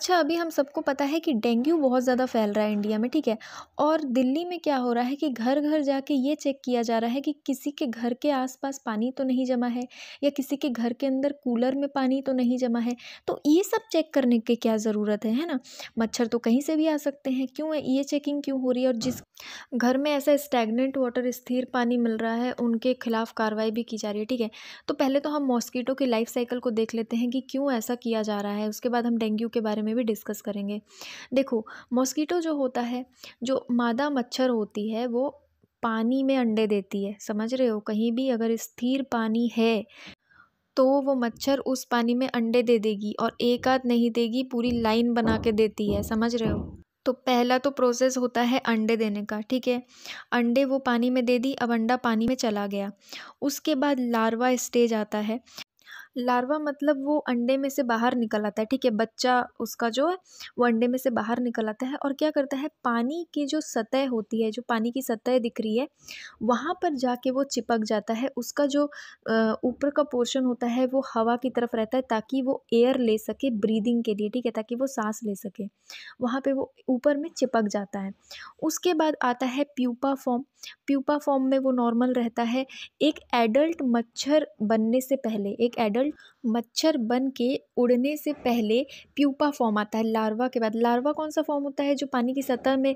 अच्छा अभी हम सबको पता है कि डेंगू बहुत ज़्यादा फैल रहा है इंडिया में ठीक है और दिल्ली में क्या हो रहा है कि घर घर जाके ये चेक किया जा रहा है कि किसी के घर के आसपास पानी तो नहीं जमा है या किसी के घर के अंदर कूलर में पानी तो नहीं जमा है तो ये सब चेक करने की क्या ज़रूरत है है ना मच्छर तो कहीं से भी आ सकते हैं क्यों है ये चेकिंग क्यों हो रही है और जिस घर में ऐसा स्टैगनेंट वाटर स्थिर पानी मिल रहा है उनके खिलाफ कार्रवाई भी की जा रही है ठीक है तो पहले तो हम मॉस्किटो की लाइफ साइकिल को देख लेते हैं कि क्यों ऐसा किया जा रहा है उसके बाद हम डेंगू के बारे में में भी डिस्कस करेंगे देखो मॉस्किटो जो होता है जो मादा मच्छर होती है वो पानी में अंडे देती है समझ रहे हो कहीं भी अगर स्थिर पानी है तो वो मच्छर उस पानी में अंडे दे देगी और एक आध नहीं देगी पूरी लाइन बना के देती है समझ रहे हो तो पहला तो प्रोसेस होता है अंडे देने का ठीक है अंडे वो पानी में दे दी अब अंडा पानी में चला गया उसके बाद लार्वा स्टेज आता है लार्वा मतलब वो अंडे में से बाहर निकल आता है ठीक है बच्चा उसका जो है वो अंडे में से बाहर निकल आता है और क्या करता है पानी की जो सतह होती है जो पानी की सतह दिख रही है वहाँ पर जाके वो चिपक जाता है उसका जो ऊपर का पोर्शन होता है वो हवा की तरफ रहता है ताकि वो एयर ले सके ब्रीदिंग के लिए ठीक है ताकि वो सांस ले सके वहाँ पर वो ऊपर में चिपक जाता है उसके बाद आता है प्यूपा फॉर्म प्यूपा फॉर्म में वो नॉर्मल रहता है एक एडल्ट मच्छर बनने से पहले एक एडल्ट मच्छर बन के उड़ने से पहले प्यूपा फॉर्म आता है लार्वा के बाद लार्वा कौन सा फॉर्म होता है जो पानी की सतह में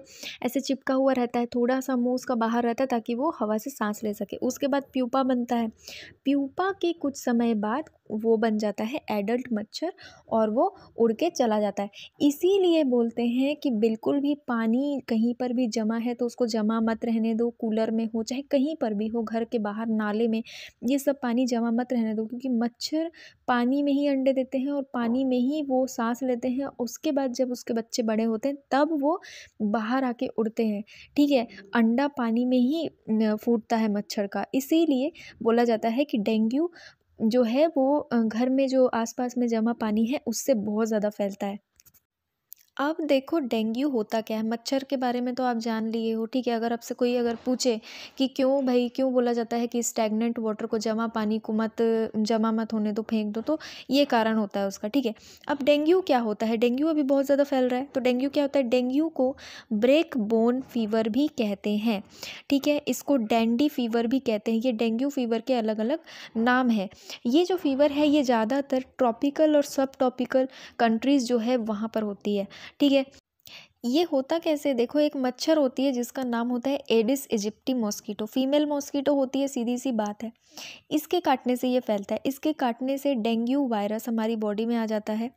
ऐसे चिपका हुआ रहता है थोड़ा सा मुँह उसका बाहर रहता है ताकि वो हवा से सांस ले सके उसके बाद प्यूपा बनता है प्यूपा के कुछ समय बाद वो बन जाता है एडल्ट मच्छर और वो उड़ के चला जाता है इसीलिए बोलते हैं कि बिल्कुल भी पानी कहीं पर भी जमा है तो उसको जमा मत रहने दो कूलर में हो चाहे कहीं पर भी हो घर के बाहर नाले में ये सब पानी जमा मत रहने दो क्योंकि मच्छर पानी में ही अंडे देते हैं और पानी में ही वो सांस लेते हैं उसके बाद जब उसके बच्चे बड़े होते हैं तब वो बाहर आके उड़ते हैं ठीक है अंडा पानी में ही फूटता है मच्छर का इसीलिए बोला जाता है कि डेंगू जो है वो घर में जो आस पास में जमा पानी है उससे बहुत ज़्यादा फैलता है अब देखो डेंगू होता क्या है मच्छर के बारे में तो आप जान लिए हो ठीक है अगर आपसे कोई अगर पूछे कि क्यों भाई क्यों बोला जाता है कि स्टैगनेंट वाटर को जमा पानी को मत जमा मत होने दो फेंक दो तो ये कारण होता है उसका ठीक है अब डेंगू क्या होता है डेंगू अभी बहुत ज़्यादा फैल रहा है तो डेंगू क्या होता है डेंगू को ब्रेक बोन फीवर भी कहते हैं ठीक है इसको डेंडी फीवर भी कहते हैं ये डेंगू फीवर के अलग अलग नाम है ये जो फीवर है ये ज़्यादातर ट्रॉपिकल और सब ट्रॉपिकल कंट्रीज़ जो है वहाँ पर होती है ठीक है ये होता कैसे देखो एक मच्छर होती है जिसका नाम होता है Aedes aegypti mosquito female mosquito होती है सीधी सी बात है इसके काटने से ये फैलता है इसके काटने से डेंगू वायरस हमारी बॉडी में आ जाता है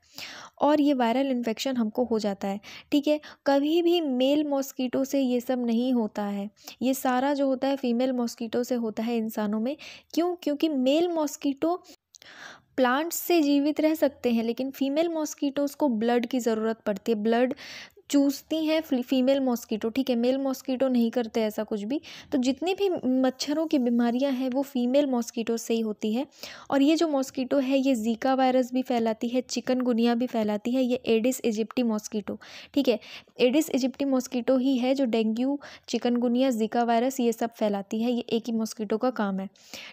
और ये वायरल इन्फेक्शन हमको हो जाता है ठीक है कभी भी मेल मॉस्कीटो से ये सब नहीं होता है ये सारा जो होता है फीमेल मॉस्कीटो से होता है इंसानों में क्यों क्योंकि मेल मॉस्कीटो प्लांट्स से जीवित रह सकते हैं लेकिन फीमेल मॉस्किटोज़ को ब्लड की ज़रूरत पड़ती है ब्लड चूसती हैं फीमेल मॉस्कीटो ठीक है मेल मॉस्कीटो नहीं करते ऐसा कुछ भी तो जितनी भी मच्छरों की बीमारियां हैं वो फीमेल मॉस्कीटो से ही होती है और ये जो मॉस्कीटो है ये जीका वायरस भी फैलाती है चिकनगुनिया भी फैलाती है ये एडिस इजिप्टी मॉस्कीटो ठीक है एडिस इजिप्टी मॉस्कीटो ही है जो डेंगू चिकनगुनिया जीका वायरस ये सब फैलाती है ये एक ही मॉस्कीटो का काम है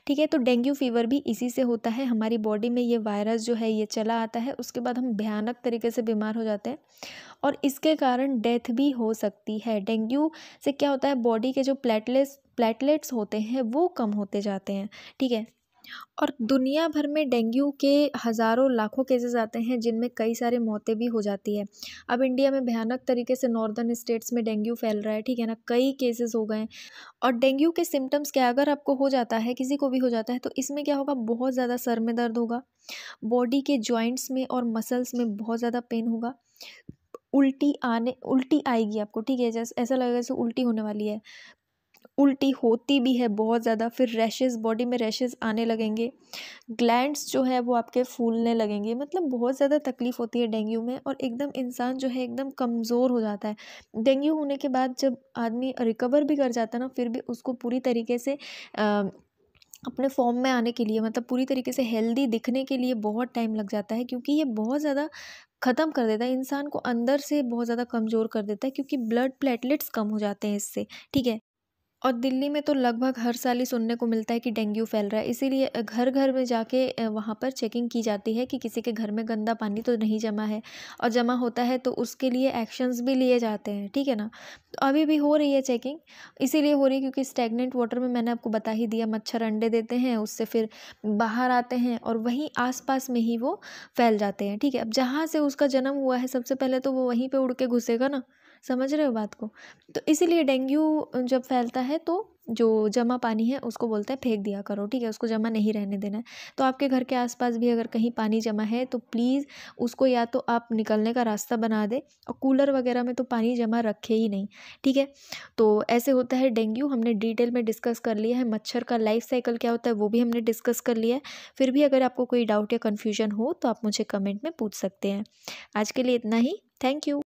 ठीक है तो डेंगू फीवर भी इसी से होता है हमारी बॉडी में ये वायरस जो है ये चला आता है उसके बाद हम भयानक तरीके से बीमार हो जाते हैं और इसके कारण डेथ भी हो सकती है डेंगू से क्या होता है बॉडी के जो प्लेटलेट्स प्लेटलेट्स होते हैं वो कम होते जाते हैं ठीक है और दुनिया भर में डेंगू के हज़ारों लाखों केसेस आते हैं जिनमें कई सारे मौतें भी हो जाती है अब इंडिया में भयानक तरीके से नॉर्दर्न स्टेट्स में डेंगू फैल रहा है ठीक है ना कई केसेस हो गए और डेंगू के सिम्टम्स क्या अगर आपको हो जाता है किसी को भी हो जाता है तो इसमें क्या होगा बहुत ज़्यादा सर में दर्द होगा बॉडी के जॉइंट्स में और मसल्स में बहुत ज़्यादा पेन होगा उल्टी आने उल्टी आएगी आपको ठीक है जैसे ऐसा लगेगा जैसे उल्टी होने वाली है उल्टी होती भी है बहुत ज़्यादा फिर रैशेज़ बॉडी में रैशेज़ आने लगेंगे ग्लैंड्स जो है वो आपके फूलने लगेंगे मतलब बहुत ज़्यादा तकलीफ़ होती है डेंगू में और एकदम इंसान जो है एकदम कमज़ोर हो जाता है डेंगू होने के बाद जब आदमी रिकवर भी कर जाता है ना फिर भी उसको पूरी तरीके से आ, अपने फॉर्म में आने के लिए मतलब पूरी तरीके से हेल्दी दिखने के लिए बहुत टाइम लग जाता है क्योंकि ये बहुत ज़्यादा ख़त्म कर देता है इंसान को अंदर से बहुत ज़्यादा कमज़ोर कर देता है क्योंकि ब्लड प्लेटलेट्स कम हो जाते हैं इससे ठीक है और दिल्ली में तो लगभग हर साल ही सुनने को मिलता है कि डेंगू फैल रहा है इसीलिए घर घर में जाके वहाँ पर चेकिंग की जाती है कि किसी के घर में गंदा पानी तो नहीं जमा है और जमा होता है तो उसके लिए एक्शंस भी लिए जाते हैं ठीक है ना तो अभी भी हो रही है चेकिंग इसीलिए हो रही है क्योंकि स्टेगनेंट वाटर में मैंने आपको बता ही दिया मच्छर अंडे देते हैं उससे फिर बाहर आते हैं और वहीं आस में ही वो फैल जाते हैं ठीक है अब जहाँ से उसका जन्म हुआ है सबसे पहले तो वो वहीं पर उड़ के घुसेगा ना समझ रहे हो बात को तो इसीलिए डेंगू जब फैलता है तो जो जमा पानी है उसको बोलते हैं फेंक दिया करो ठीक है उसको जमा नहीं रहने देना है तो आपके घर के आसपास भी अगर कहीं पानी जमा है तो प्लीज़ उसको या तो आप निकलने का रास्ता बना दे और कूलर वगैरह में तो पानी जमा रखे ही नहीं ठीक है तो ऐसे होता है डेंगू हमने डिटेल में डिस्कस कर लिया है मच्छर का लाइफ साइकिल क्या होता है वो भी हमने डिस्कस कर लिया है फिर भी अगर आपको कोई डाउट या कन्फ्यूजन हो तो आप मुझे कमेंट में पूछ सकते हैं आज के लिए इतना ही थैंक यू